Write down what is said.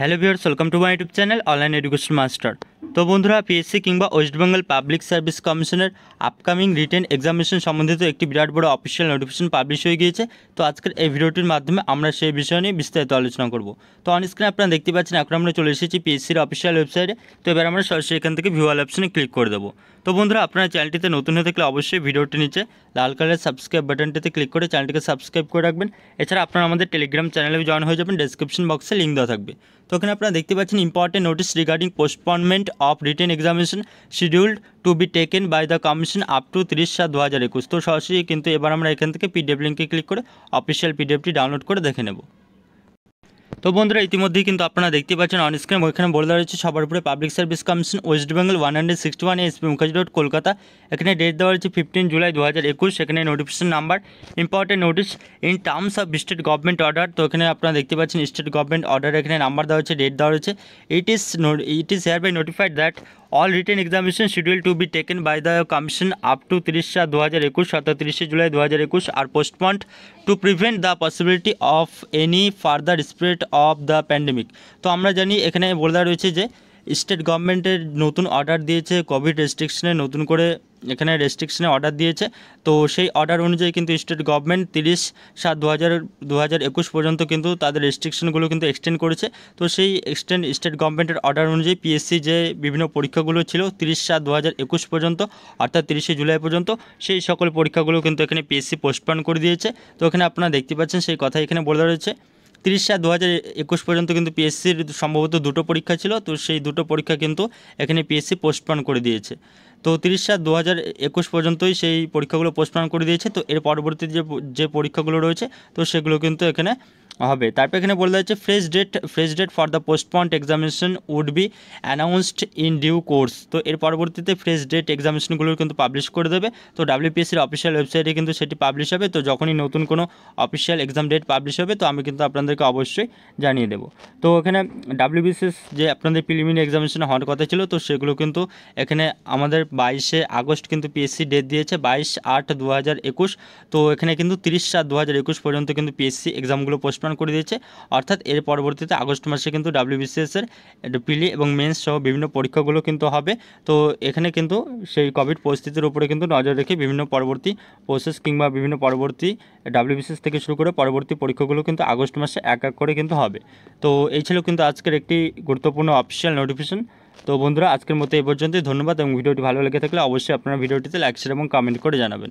hello viewers welcome to my YouTube channel online education master তো বন্ধুরা PSC কিংবা West Bengal public service কমিশনের upcoming written examination সম্বন্ধিত একটি বিরাট বড় অফিসিয়াল নোটিফিকেশন পাবলিশ হয়ে গিয়েছে তো আজকের এই ভিডিওটির মাধ্যমে আমরা সেই বিষয় নিয়ে বিস্তারিত আলোচনা করব তো অনস্ক্রিনে আপনারা দেখতে পাচ্ছেন এখন আমরা চলে এসেছি পিএসসির অফিসিয়াল ওয়েবসাইটে তো এবার আমরা সরাসরি এখান থেকে ভিউয়াল অপশানে ক্লিক করে দেবো তো বন্ধুরা আপনারা চ্যানেলটিতে নতুন হয়ে থাকলে অবশ্যই ভিডিওটি নিচে লাল কালারের সাবস্ক্রাইব বাটনটিতে ক্লিক করে চ্যানেলটিকে সাবস্ক্রাইব করে রাখবেন এছাড়া আপনারা আমাদের টেলিগ্রাম চ্যানেলে জয়েন হয়ে যাবেন ডেসক্রিপশন বক্সে লিঙ্ক দেওয়া থাকবে তোখানে আপনারা দেখতে পাচ্ছেন important notice regarding postponement of written examination scheduled to be taken by the commission up to 3/2021 তো সহসছি কিন্তু এবারে আমরা এখান থেকে পিডিএফ লিংকে ক্লিক করে অফিশিয়াল পিডিএফটি ডাউনলোড করে দেখে নেব তো বন্ধুরা ইতিমধ্যেই কিন্তু আপনারা দেখতে পাচ্ছেন অনস্ক্রিন ওইখানে বলে দেওয়া হয়েছে সবার উপরে public service commission West Bengal one hundred sixty one SP Mukherjee road Kolkata এখানে ডেট দেওয়া হয়েছে ফিফটিন জুলাই দু হাজার একুশ এখানে notification number important notice in terms of state government order তো এখানে আপনারা দেখতে পাচ্ছেন স্টেট গভর্নমেন্ট অর্ডার এখানে নাম্বার দেওয়া হয়েছে ডেট দেওয়া হয়েছে it is it is hereby notified that all written examination schedule to be taken by the commission up to তিরিশা দু হাজার একুশ অর্থাৎ তিরিশে জুলাই দু হাজার একুশ আর postponed to prevent the possibility of any further spread of the pandemic তো আমরা জানি এখানে বলে রয়েছে যে স্টেট গভর্নমেন্টের নতুন অর্ডার দিয়েছে কোভিড রেস্ট্রিকশনে নতুন করে এখানে রেস্ট্রিকশনে অর্ডার দিয়েছে তো সেই অর্ডার অনুযায়ী কিন্তু স্টেট গভর্নমেন্ট তিরিশ সাত দু হাজার দু হাজার একুশ পর্যন্ত কিন্তু তাদের রেস্ট্রিকশনগুলো কিন্তু এক্সটেন্ড করেছে তো সেই এক্সটেন্ড স্টেট গভর্নমেন্টের অর্ডার অনুযায়ী পিএসসি যে বিভিন্ন পরীক্ষাগুলো ছিল তিরিশ সাত দু একুশ পর্যন্ত অর্থাৎ তিরিশে জুলাই পর্যন্ত সেই সকল পরীক্ষাগুলো কিন্তু এখানে পিএসসি পোস্টপন করে দিয়েছে তো এখানে আপনারা দেখতে পাচ্ছেন সেই কথা এখানে বলে রয়েছে তিরিশ সাত দু হাজার একুশ পর্যন্ত কিন্তু পিএসসির সম্ভবত দুটো পরীক্ষা ছিল তো সেই দুটো পরীক্ষা কিন্তু এখানে পিএসসি পোস্টপন করে দিয়েছে তো তিরিশ সাত দু হাজার একুশ পর্যন্তই সেই পরীক্ষাগুলো পোস্টপন করে দিয়েছে তো এর পরবর্তী যে যে পরীক্ষাগুলো রয়েছে তো সেগুলো কিন্তু এখানে হবে তারপর এখানে বলে দেওয়া fresh date fresh date for the postponed examination would be announced in due course তো এর পরবর্তীতে ফ্রেশ ডেট এক্সামিনেশনগুলো কিন্তু পাবলিশ করে দেবে তো ডাব্লিউপিএসির অফিসিয়াল ওয়েবসাইটে কিন্তু সেটি পাবলিশ হবে তো যখনই নতুন কোনো অফিসিয়াল এক্সাম ডেট পাবলিশ হবে তো আমি কিন্তু আপনাদেরকে অবশ্যই জানিয়ে দেবো তো এখানে ডাব্লিউবিসিএস যে আপনাদের প্রিলিমিনারি এক্সামিনেশন হওয়ার কথা ছিল তো সেগুলো কিন্তু এখানে আমাদের বাইশে আগস্ট কিন্তু পিএসসি ডেট দিয়েছে বাইশ আট দু তো এখানে কিন্তু তিরিশ সাত দু পর্যন্ত কিন্তু পিএসসি এক্সামগুলো পোস্টপোন করে দিয়েছে অর্থাৎ এর পরবর্তীতে আগস্ট মাসে কিন্তু ডাব্লিউবিসিএসের পিলি e এবং মেন্স সহ বিভিন্ন পরীক্ষাগুলো কিন্তু হবে তো এখানে কিন্তু সেই কোভিড পরিস্থিতির উপরে কিন্তু নজর রেখে বিভিন্ন পরবর্তী প্রসেস কিংবা বিভিন্ন পরবর্তী ডাব্লিউবিসিএস থেকে শুরু করে পরবর্তী পরীক্ষাগুলো কিন্তু আগস্ট মাসে এক এক করে কিন্তু হবে তো এই ছিল কিন্তু আজকের একটি গুরুত্বপূর্ণ অফিসিয়াল নোটিফিকেশন তো বন্ধুরা আজকের মতো এই পর্যন্তই ধন্যবাদ এবং ভিডিওটি ভালো লেগে থাকলে অবশ্যই আপনারা ভিডিওটিতে লাইক শেয়ার এবং কমেন্ট করে জানাবেন